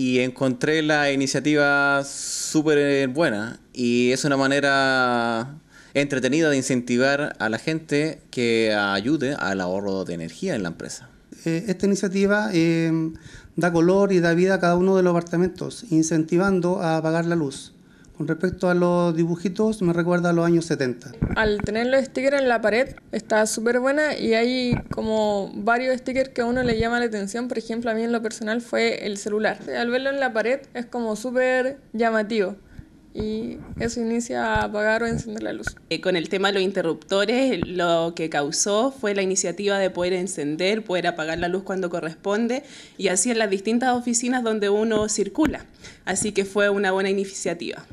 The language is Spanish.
y encontré la iniciativa súper eh, buena y es una manera entretenida de incentivar a la gente que ayude al ahorro de energía en la empresa. Eh, esta iniciativa eh, da color y da vida a cada uno de los apartamentos, incentivando a apagar la luz. Con respecto a los dibujitos, me recuerda a los años 70. Al tener los stickers en la pared, está súper buena y hay como varios stickers que a uno le llama la atención. Por ejemplo, a mí en lo personal fue el celular. Al verlo en la pared es como súper llamativo. Y eso inicia a apagar o encender la luz. Eh, con el tema de los interruptores, lo que causó fue la iniciativa de poder encender, poder apagar la luz cuando corresponde y así en las distintas oficinas donde uno circula. Así que fue una buena iniciativa.